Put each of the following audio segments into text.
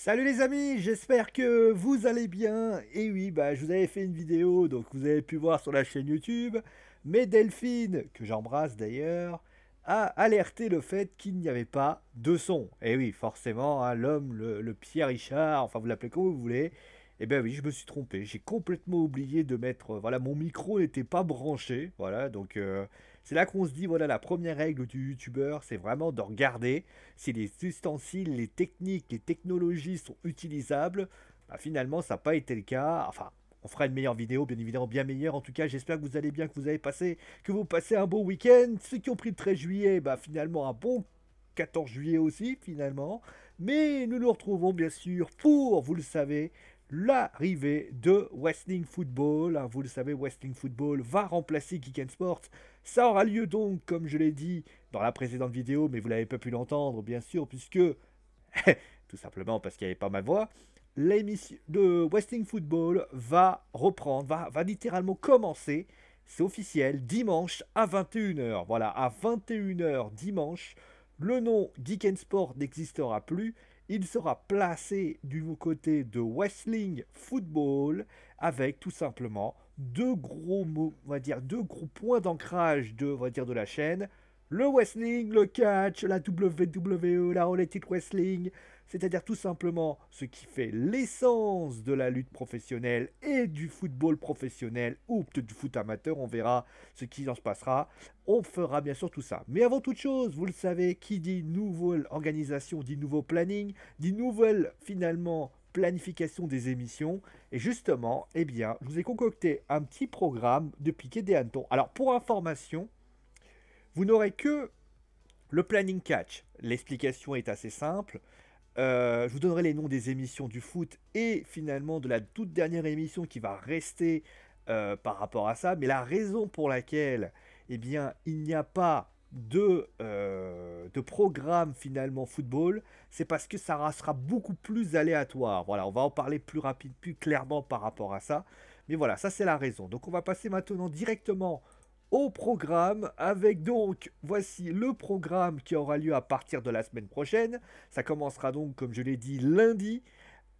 Salut les amis, j'espère que vous allez bien. Et oui, bah, je vous avais fait une vidéo, donc vous avez pu voir sur la chaîne YouTube. Mais Delphine, que j'embrasse d'ailleurs, a alerté le fait qu'il n'y avait pas de son. Et oui, forcément, hein, l'homme, le, Pierre Richard, enfin vous l'appelez comme vous voulez. Et eh ben oui, je me suis trompé. J'ai complètement oublié de mettre. Euh, voilà, mon micro n'était pas branché. Voilà, donc. Euh, c'est là qu'on se dit, voilà, la première règle du youtubeur, c'est vraiment de regarder si les ustensiles, les techniques, les technologies sont utilisables. Bah, finalement, ça n'a pas été le cas. Enfin, on fera une meilleure vidéo, bien évidemment, bien meilleure. En tout cas, j'espère que vous allez bien, que vous avez passé, que vous passez un bon week-end. Ceux qui ont pris le 13 juillet, bah, finalement, un bon 14 juillet aussi, finalement. Mais nous nous retrouvons, bien sûr, pour, vous le savez, l'arrivée de Westing Football. Ah, vous le savez, Westing Football va remplacer Geek Ça aura lieu donc, comme je l'ai dit dans la précédente vidéo, mais vous l'avez pas pu l'entendre, bien sûr, puisque, tout simplement parce qu'il n'y avait pas ma voix, l'émission de Westing Football va reprendre, va, littéralement commencer. C'est officiel, dimanche à 21h. Voilà, à 21h dimanche, le nom Geek Sport n'existera plus il sera placé du côté de Wrestling Football avec tout simplement deux gros mots, on va dire deux gros points d'ancrage de, va dire, de la chaîne. Le wrestling, le catch, la WWE, la related wrestling, c'est-à-dire tout simplement ce qui fait l'essence de la lutte professionnelle et du football professionnel ou peut-être du foot amateur, on verra ce qui en se passera. On fera bien sûr tout ça. Mais avant toute chose, vous le savez, qui dit nouvelle organisation, dit nouveau planning, dit nouvelle finalement planification des émissions. Et justement, eh bien, je vous ai concocté un petit programme de piquet des hannetons. Alors pour information, vous n'aurez que le planning catch. L'explication est assez simple. Euh, je vous donnerai les noms des émissions du foot et finalement de la toute dernière émission qui va rester euh, par rapport à ça. Mais la raison pour laquelle eh bien, il n'y a pas de, euh, programme finalement football, c'est parce que ça sera beaucoup plus aléatoire. Voilà, on va en parler plus rapide, plus clairement par rapport à ça. Mais voilà, ça c'est la raison. Donc on va passer maintenant directement au programme avec donc voici le programme qui aura lieu à partir de la semaine prochaine. Ça commencera donc comme je l'ai dit lundi.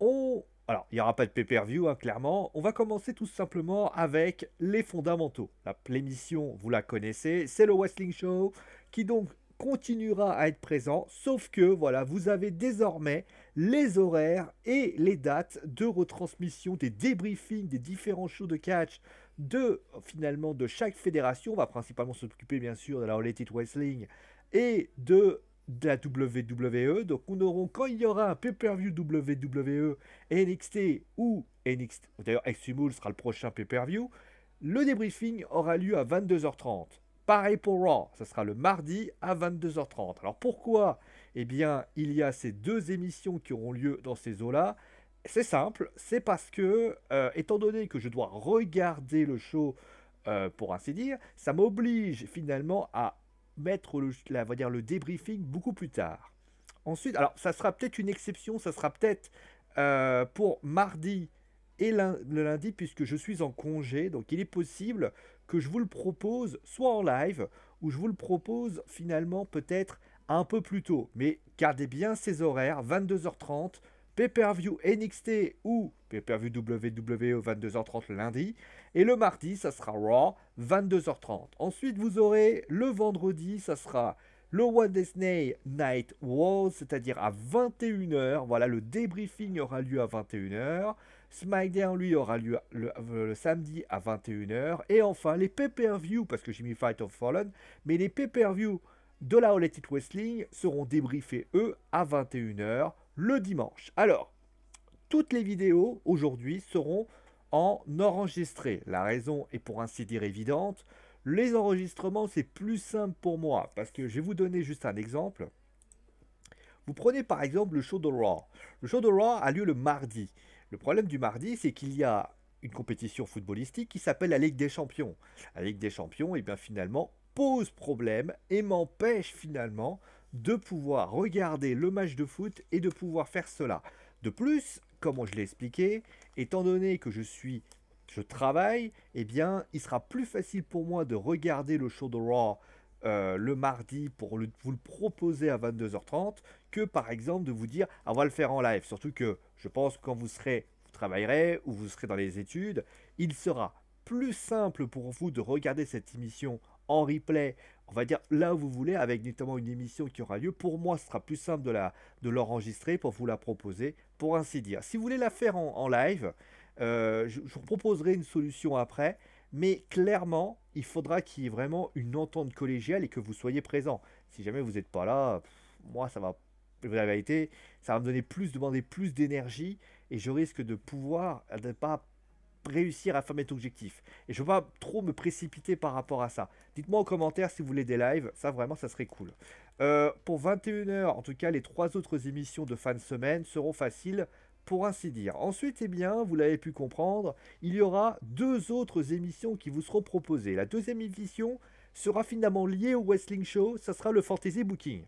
On alors, il n'y aura pas de pay-per-view, hein, clairement. On va commencer tout simplement avec les fondamentaux. la plémission vous la connaissez, c'est le Wrestling Show, qui donc continuera à être présent, sauf que, voilà, vous avez désormais les horaires et les dates de retransmission des débriefings des différents shows de catch de finalement de chaque fédération. On va principalement s'occuper bien sûr de la All Wrestling et de, la WWE. Donc nous aurons quand il y aura un pay-per-view WWE NXT ou NXT, d'ailleurs Rules sera le prochain pay-per-view, le débriefing aura lieu à 22h30. Pareil pour Raw, ça sera le mardi à 22h30. Alors pourquoi eh bien, il y a ces deux émissions qui auront lieu dans ces eaux-là. C'est simple, c'est parce que, euh, étant donné que je dois regarder le show, euh, pour ainsi dire, ça m'oblige finalement à mettre le, va dire, le débriefing beaucoup plus tard. Ensuite, alors ça sera peut-être une exception, ça sera peut-être euh, pour mardi et le lundi, puisque je suis en congé, donc il est possible que je vous le propose soit en live, ou je vous le propose finalement peut-être un peu plus tôt. Mais gardez bien ces horaires, 22h30, pay-per-view NXT ou pay-per-view WWE 22h30 le lundi. Et le mardi, ça sera Raw, 22h30. Ensuite, vous aurez le vendredi, ça sera le One Disney Night Wars, c'est-à-dire à 21h. Voilà, le débriefing aura lieu à 21h. SmackDown, lui, aura lieu le, euh, samedi à 21h. Et enfin, les pay-per-view, parce que j'ai mis Fight of Fallen, mais les pay-per-view de la All Wrestling seront débriefés, eux, à 21h le dimanche. Alors, toutes les vidéos aujourd'hui seront en enregistré. La raison est pour ainsi dire évidente. Les enregistrements, c'est plus simple pour moi parce que je vais vous donner juste un exemple. Vous prenez par exemple le show de Raw. Le show de Raw a lieu le mardi. Le problème du mardi, c'est qu'il y a une compétition footballistique qui s'appelle la Ligue des Champions. La Ligue des Champions, et eh bien finalement, pose problème et m'empêche finalement de pouvoir regarder le match de foot et de pouvoir faire cela. De plus, comme je l'ai expliqué, étant donné que je suis je travaille, eh bien, il sera plus facile pour moi de regarder le show de Raw euh, le mardi pour vous le proposer à 22h30 que par exemple de vous dire ah, on va le faire en live. Surtout que je pense quand vous serez, vous travaillerez ou vous serez dans les études, il sera plus simple pour vous de regarder cette émission en replay, on va dire là où vous voulez, avec notamment une émission qui aura lieu. Pour moi, ce sera plus simple de, la, de l'enregistrer pour vous la proposer, pour ainsi dire. Si vous voulez la faire en, live, euh, je, vous proposerai une solution après, mais clairement, il faudra qu'il y ait vraiment une entente collégiale et que vous soyez présent. Si jamais vous n'êtes pas là, moi, ça va, la vérité, ça va me donner plus, demander plus d'énergie et je risque de pouvoir ne pas réussir à faire mes objectifs Et je ne veux pas trop me précipiter par rapport à ça. Dites-moi en commentaire si vous voulez des lives, ça vraiment ça serait cool. Euh, pour 21h, en tout cas, les trois autres émissions de fin de semaine seront faciles pour ainsi dire. Ensuite, eh bien, vous l'avez pu comprendre, il y aura deux autres émissions qui vous seront proposées. La deuxième émission sera finalement liée au Wrestling Show, ça sera le Fantasy Booking.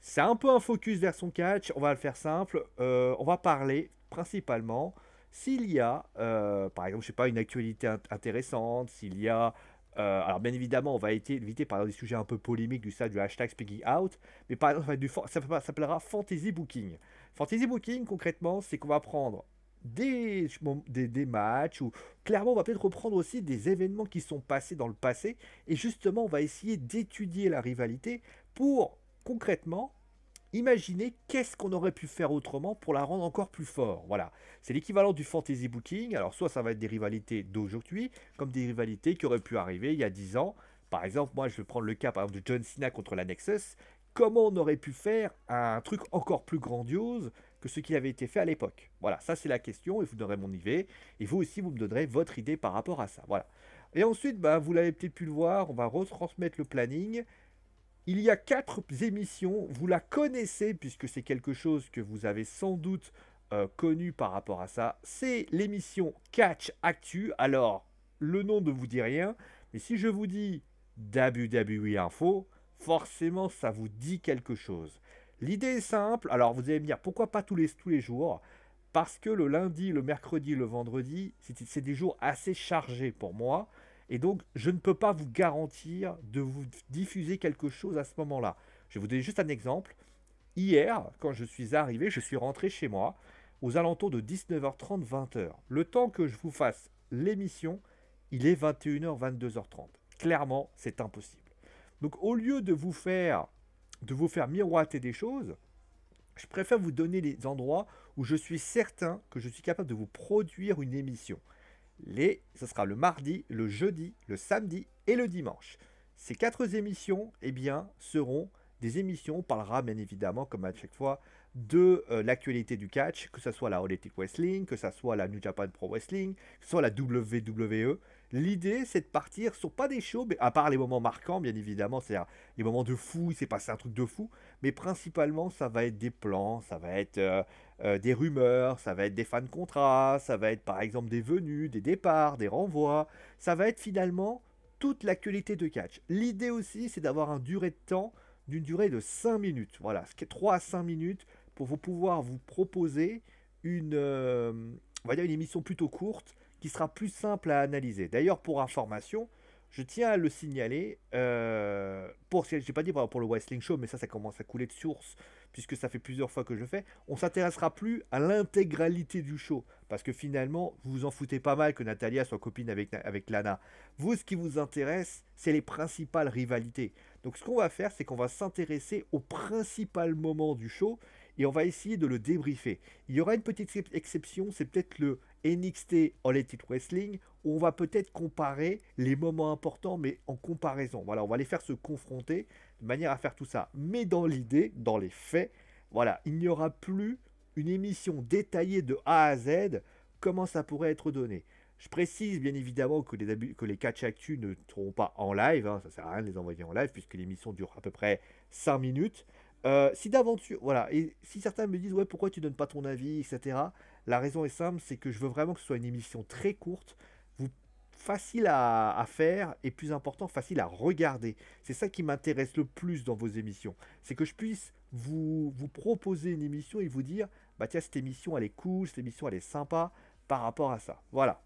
C'est un peu un focus vers son catch, on va le faire simple. Euh, on va parler principalement s'il y a, euh, par exemple, je sais pas, une actualité intéressante, s'il y a euh, alors bien évidemment, on va éviter par exemple des sujets un peu polémiques du du hashtag Speaking Out, mais par exemple ça s'appellera Fantasy Booking. Fantasy Booking concrètement, c'est qu'on va prendre des, des, des, matchs ou clairement on va peut-être reprendre aussi des événements qui sont passés dans le passé et justement on va essayer d'étudier la rivalité pour concrètement Imaginez qu'est-ce qu'on aurait pu faire autrement pour la rendre encore plus forte. Voilà, c'est l'équivalent du fantasy booking. Alors soit ça va être des rivalités d'aujourd'hui, comme des rivalités qui auraient pu arriver il y a 10 ans. Par exemple, moi je vais prendre le cas par de John Cena contre la Nexus. Comment on aurait pu faire un truc encore plus grandiose que ce qui avait été fait à l'époque Voilà, ça c'est la question et vous donnerez mon idée. Et vous aussi, vous me donnerez votre idée par rapport à ça. Voilà. Et ensuite, bah, vous l'avez peut-être pu le voir, on va retransmettre le planning il y a quatre émissions, vous la connaissez puisque c'est quelque chose que vous avez sans doute euh, connu par rapport à ça. C'est l'émission Catch Actu. Alors, le nom ne vous dit rien, mais si je vous dis WWE Info, forcément ça vous dit quelque chose. L'idée est simple, alors vous allez me dire pourquoi pas tous tous les jours Parce que le lundi, le mercredi, le vendredi, c'est des jours assez chargés pour moi. Et donc, je ne peux pas vous garantir de vous diffuser quelque chose à ce moment-là. Je vais vous donner juste un exemple. Hier, quand je suis arrivé, je suis rentré chez moi aux alentours de 19h30, 20h. Le temps que je vous fasse l'émission, il est 21h, 22h30. Clairement, c'est impossible. Donc, au lieu de vous faire, de vous faire miroiter des choses, je préfère vous donner les endroits où je suis certain que je suis capable de vous produire une émission. Les, ce sera le mardi, le jeudi, le samedi et le dimanche. Ces quatre émissions, eh bien, seront des émissions. On parlera bien évidemment, comme à chaque fois, de euh, l'actualité du catch, que ce soit la All Wrestling, que ce soit la New Japan Pro Wrestling, que ce soit la WWE. L'idée, c'est de partir sur pas des shows, à part les moments marquants, bien évidemment, c'est-à-dire les moments de fou, il s'est passé un truc de fou, mais principalement, ça va être des plans, ça va être euh, euh, des rumeurs, ça va être des fans contrats, ça va être par exemple des venues, des départs, des renvois, ça va être finalement toute l'actualité de catch. L'idée aussi, c'est d'avoir une durée de temps d'une durée de 5 minutes, voilà, 3 à 5 minutes pour vous pouvoir vous proposer une, euh, une émission plutôt courte qui sera plus simple à analyser. D'ailleurs, pour information, je tiens à le signaler, euh, pour, j'ai pas dit pour le Wrestling Show, mais ça, ça commence à couler de source, puisque ça fait plusieurs fois que je fais, on s'intéressera plus à l'intégralité du show, parce que finalement, vous vous en foutez pas mal que Natalia soit copine avec, avec Lana. Vous, ce qui vous intéresse, c'est les principales rivalités. Donc ce qu'on va faire, c'est qu'on va s'intéresser au principal moment du show, et on va essayer de le débriefer. Il y aura une petite exception, c'est peut-être le, NXT All Elite Wrestling, où on va peut-être comparer les moments importants, mais en comparaison. Voilà, on va les faire se confronter de manière à faire tout ça. Mais dans l'idée, dans les faits, voilà, il n'y aura plus une émission détaillée de A à Z, comment ça pourrait être donné. Je précise bien évidemment que les, que les catch actu ne seront pas en live, hein, ça sert à rien de les envoyer en live puisque l'émission dure à peu près 5 minutes. Euh, si d'aventure, voilà, et si certains me disent ouais pourquoi tu donnes pas ton avis, etc. La raison est simple, c'est que je veux vraiment que ce soit une émission très courte, facile à, faire et plus important, facile à regarder. C'est ça qui m'intéresse le plus dans vos émissions. C'est que je puisse vous, vous proposer une émission et vous dire, bah tiens, cette émission elle est cool, cette émission elle est sympa par rapport à ça. Voilà.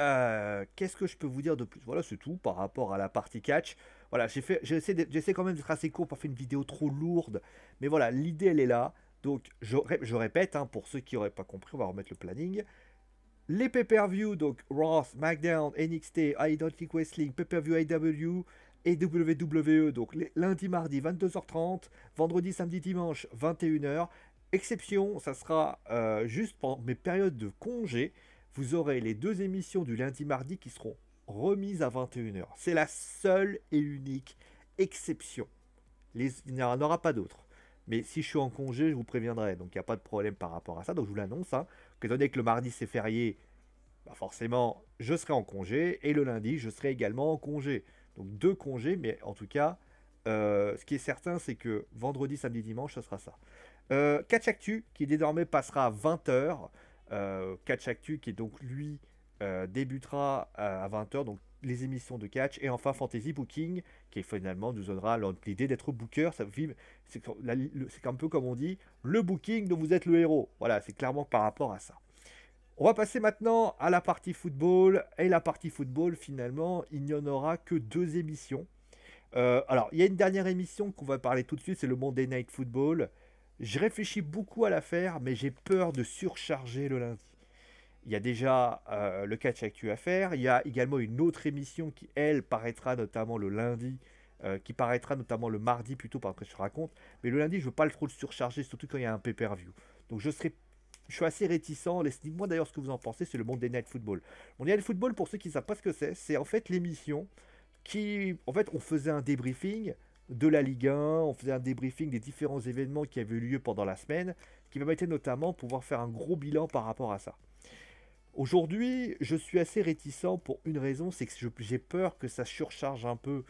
Euh, qu'est-ce que je peux vous dire de plus Voilà, c'est tout par rapport à la partie catch. Voilà, j'ai fait, j'essaie, quand même d'être assez court, pas faire une vidéo trop lourde, mais voilà, l'idée elle est là. Donc, je, répète, hein, pour ceux qui n'auraient pas compris, on va remettre le planning. Les pay-per-view, donc Raw, SmackDown, NXT, Identity Wrestling, pay-per-view AW e et WWE, donc lundi, mardi, 22h30, vendredi, samedi, dimanche, 21h. Exception, ça sera euh, juste pendant mes périodes de congé, vous aurez les deux émissions du lundi, mardi qui seront remises à 21h. C'est la seule et unique exception. Les, il n'y en aura pas d'autres. Mais si je suis en congé, je vous préviendrai. Donc il n'y a pas de problème par rapport à ça. Donc je vous l'annonce. Hein. que donné que le mardi c'est férié, bah, forcément, je serai en congé. Et le lundi, je serai également en congé. Donc deux congés, mais en tout cas, euh, ce qui est certain, c'est que vendredi, samedi, dimanche, ce sera ça. Euh, Catch qui désormais passera à 20h. Euh, Catch qui donc lui euh, débutera à 20h, donc les émissions de catch, et enfin Fantasy Booking, qui finalement nous donnera l'idée d'être booker. C'est un peu comme on dit, le booking dont vous êtes le héros. Voilà, c'est clairement par rapport à ça. On va passer maintenant à la partie football. Et la partie football, finalement, il n'y en aura que deux émissions. Euh, alors, il y a une dernière émission qu'on va parler tout de suite, c'est le Monday Night Football. Je réfléchis beaucoup à la faire, mais j'ai peur de surcharger le lundi. Il y a déjà euh, le catch actu à faire. Il y a également une autre émission qui, elle, paraîtra notamment le lundi, euh, qui paraîtra notamment le mardi plutôt, par que je raconte. Mais le lundi, je ne veux pas le trop le surcharger, surtout quand il y a un pay-per-view. Donc je serai je suis assez réticent. laissez moi d'ailleurs ce que vous en pensez, c'est le monde des Night Football. Monday Night Football, pour ceux qui ne savent pas ce que c'est, c'est en fait l'émission qui. En fait, on faisait un débriefing de la Ligue 1, on faisait un débriefing des différents événements qui avaient eu lieu pendant la semaine, qui permettait notamment de pouvoir faire un gros bilan par rapport à ça. Aujourd'hui, je suis assez réticent pour une raison, c'est que j'ai peur que ça surcharge un peu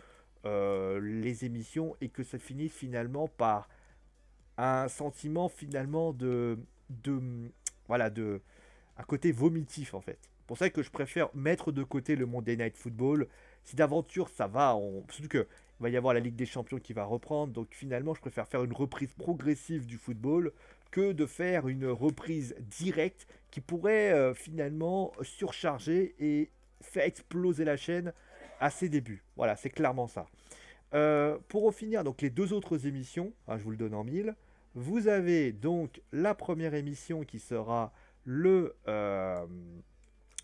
euh, les émissions et que ça finisse finalement par un sentiment finalement de, voilà de un côté vomitif en fait. Pour ça que je préfère mettre de côté le Monday Night Football. Si d'aventure ça va, on... surtout que va y avoir la Ligue des Champions qui va reprendre, donc finalement je préfère faire une reprise progressive du football que de faire une reprise directe qui pourrait euh, finalement surcharger et faire exploser la chaîne à ses débuts. Voilà, c'est clairement ça. Euh, pour en finir, donc les deux autres émissions, hein, je vous le donne en mille. Vous avez donc la première émission qui sera le, euh,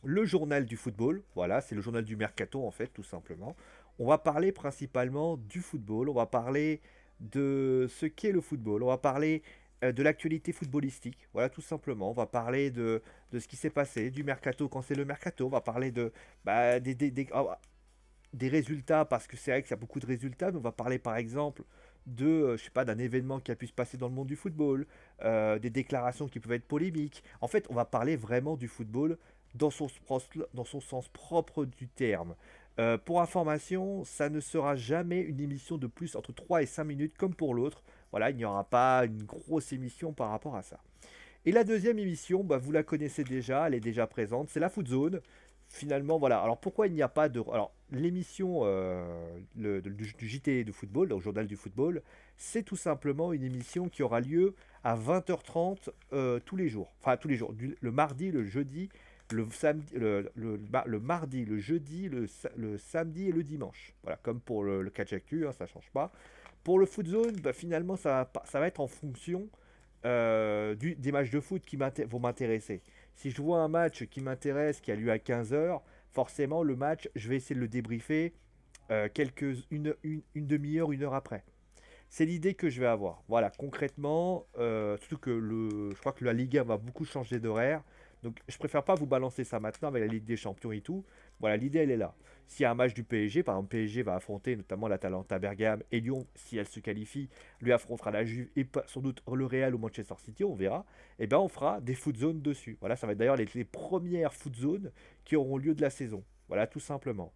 le journal du football. Voilà, c'est le journal du mercato en fait, tout simplement. On va parler principalement du football. On va parler de ce qu'est le football. On va parler euh, de l'actualité footballistique. Voilà, tout simplement. On va parler de, ce qui s'est passé, du mercato quand c'est le mercato. On va parler de, bah, ah, des, résultats, parce que c'est vrai qu'il y a beaucoup de résultats, mais on va parler par exemple de euh, je sais pas d'un événement qui a pu se passer dans le monde du football, euh, des déclarations qui peuvent être polémiques. En fait, on va parler vraiment du football dans son, sens propre du terme. pour information, ça ne sera jamais une émission de plus entre 3 et 5 minutes comme pour l'autre. Voilà, il n'y aura pas une grosse émission par rapport à ça. Et la deuxième émission, bah, vous la connaissez déjà, elle est déjà présente, c'est la Food Zone. Finalement, voilà. Alors pourquoi il n'y a pas de... Alors l'émission euh, du, JT de football, au Journal du football, c'est tout simplement une émission qui aura lieu à 20h30 euh, tous les jours. Enfin tous les jours, le mardi, le jeudi, le, samedi, le, mardi, le jeudi, le, samedi et le dimanche. Voilà, comme pour le, catch actu, hein, ça ne change pas. Pour le foot zone, bah, finalement, ça va, être en fonction euh, des matchs de foot qui vont m'intéresser. Si je vois un match qui m'intéresse, qui a lieu à 15h, forcément, le match, je vais essayer de le débriefer euh, quelques, une, une, demi-heure, une heure après. C'est l'idée que je vais avoir. Voilà, concrètement, euh, surtout que le, je crois que la Liga va beaucoup changer d'horaire. Donc, je préfère pas vous balancer ça maintenant avec la Ligue des Champions et tout. Voilà, l'idée, elle est là s'il y a un match du PSG, par exemple, PSG va affronter notamment la l'Atalanta Bergame et Lyon, si elle se qualifie, lui affrontera la Juve et sans doute le Real ou Manchester City, on verra, et eh bien on fera des foot zones dessus. Voilà, ça va être d'ailleurs les, premières foot zones qui auront lieu de la saison. Voilà, tout simplement.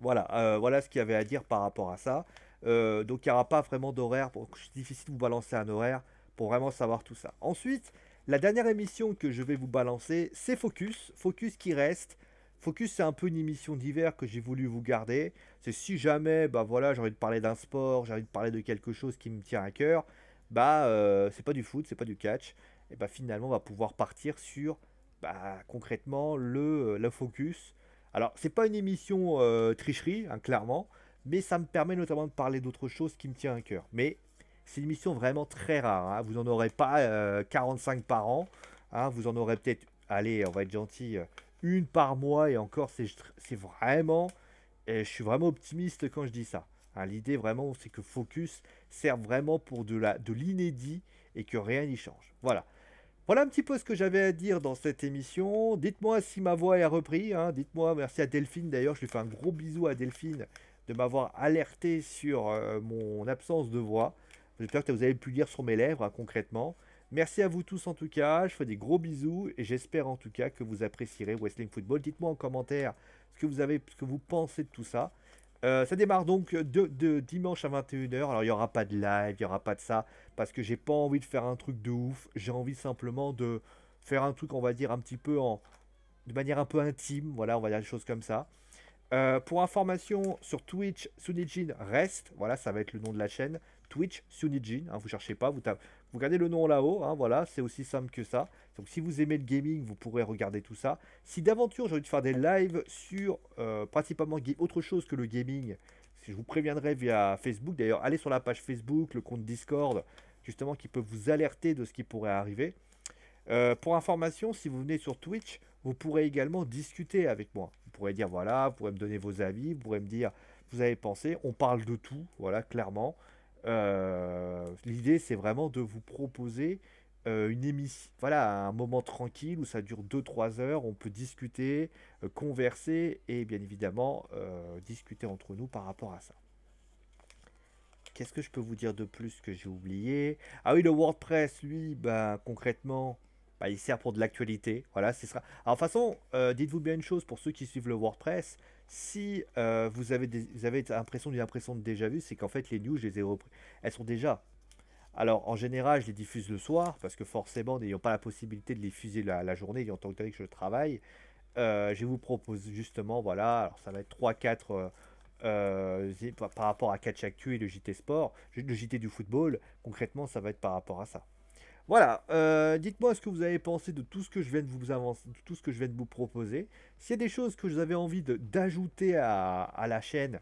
Voilà, euh, voilà ce qu'il y avait à dire par rapport à ça. Euh, donc il n'y aura pas vraiment d'horaire, c'est difficile de vous balancer un horaire pour vraiment savoir tout ça. Ensuite, la dernière émission que je vais vous balancer, c'est Focus. Focus qui reste Focus, c'est un peu une émission d'hiver que j'ai voulu vous garder. C'est si jamais, bah voilà, j'ai envie de parler d'un sport, j'ai envie de parler de quelque chose qui me tient à cœur, bah euh, c'est pas du foot, c'est pas du catch. Et ben finalement, on va pouvoir partir sur, bah, concrètement, le, euh, le focus. Alors, c'est pas une émission euh, tricherie, hein, clairement, mais ça me permet notamment de parler d'autres choses qui me tient à cœur. Mais c'est une émission vraiment très rare. Hein. Vous n'en aurez pas 45 par an. Hein. Vous en aurez peut-être, allez, on va être gentil, une par mois, et encore, c'est vraiment. Et je suis vraiment optimiste quand je dis ça. Hein. L'idée vraiment, c'est que Focus sert vraiment pour de l'inédit et que rien n'y change. Voilà. Voilà un petit peu ce que j'avais à dire dans cette émission. Dites-moi si ma voix est repris. Hein. Dites-moi, merci à Delphine d'ailleurs. Je lui fais un gros bisou à Delphine de m'avoir alerté sur euh, mon absence de voix. J'espère que vous avez pu lire sur mes lèvres hein, concrètement. Merci à vous tous en tout cas, je fais des gros bisous et j'espère en tout cas que vous apprécierez Wrestling Football. Dites-moi en commentaire ce que vous avez, ce que vous pensez de tout ça. Euh, ça démarre donc de, dimanche à 21h. Alors il n'y aura pas de live, il n'y aura pas de ça, parce que j'ai pas envie de faire un truc de ouf. J'ai envie simplement de faire un truc, on va dire, un petit peu en. de manière un peu intime. Voilà, on va dire des choses comme ça. Euh, pour information, sur Twitch, Sunijin reste. Voilà, ça va être le nom de la chaîne. Twitch Sunijin. Hein, vous cherchez pas, vous, vous regardez le nom là-haut. Hein, voilà, c'est aussi simple que ça. Donc, si vous aimez le gaming, vous pourrez regarder tout ça. Si d'aventure j'ai envie de faire des lives sur euh, principalement autre chose que le gaming, je vous préviendrai via Facebook. D'ailleurs, allez sur la page Facebook, le compte Discord, justement, qui peut vous alerter de ce qui pourrait arriver. Euh, pour information, si vous venez sur Twitch, vous pourrez également discuter avec moi. Vous pourrez dire voilà, vous pourrez me donner vos avis, vous pourrez me dire vous avez pensé. On parle de tout, voilà, clairement. Euh, l'idée, c'est vraiment de vous proposer euh, une émission, voilà, un moment tranquille où ça dure 2-3 heures, on peut discuter, euh, converser et bien évidemment discuter entre nous par rapport à ça. Qu'est-ce que je peux vous dire de plus que j'ai oublié Ah oui, le WordPress, lui, ben, concrètement, bah, il sert pour de l'actualité. Voilà, ce sera. Alors, de toute façon, euh, dites-vous bien une chose pour ceux qui suivent le WordPress. Si euh, vous avez vous avez l'impression d'une impression de déjà vu, c'est qu'en fait les news, je les ai repris. Elles sont déjà. Alors en général, je les diffuse le soir parce que forcément, n'ayant pas la possibilité de les diffuser la, journée, en tant que tel que je travaille, euh, je vous propose justement, voilà, alors ça va être 3-4 par rapport à Catch Actu et le JT Sport, le JT du football. Concrètement, ça va être par rapport à ça. Voilà, euh, dites-moi ce que vous avez pensé de tout ce que je viens de vous tout ce que je vous proposer. S'il y a des choses que vous avez envie d'ajouter à, la chaîne,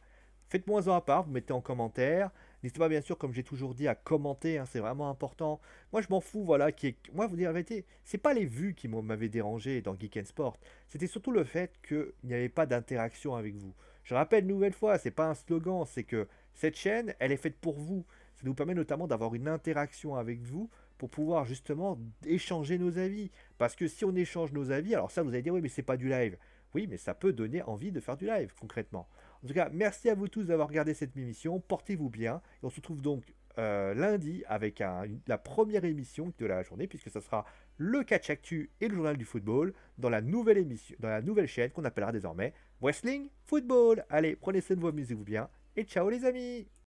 faites-moi en à part, vous mettez en commentaire. N'hésitez pas bien sûr, comme j'ai toujours dit, à commenter, hein, c'est vraiment important. Moi je m'en fous, voilà, qui moi vous dire la vérité, c'est pas les vues qui m'avaient dérangé dans Geek Sport, c'était surtout le fait qu'il n'y avait pas d'interaction avec vous. Je rappelle une nouvelle fois, c'est pas un slogan, c'est que cette chaîne, elle est faite pour vous. Ça nous permet notamment d'avoir une interaction avec vous, pour pouvoir justement échanger nos avis. Parce que si on échange nos avis, alors ça vous allez dire oui mais c'est pas du live. Oui mais ça peut donner envie de faire du live concrètement. En tout cas, merci à vous tous d'avoir regardé cette émission, portez-vous bien, et on se retrouve donc euh, lundi avec la première émission de la journée, puisque ça sera le catch actu et le journal du football dans la nouvelle émission, dans la nouvelle chaîne qu'on appellera désormais Wrestling Football. Allez, prenez de vous, amusez-vous bien, et ciao les amis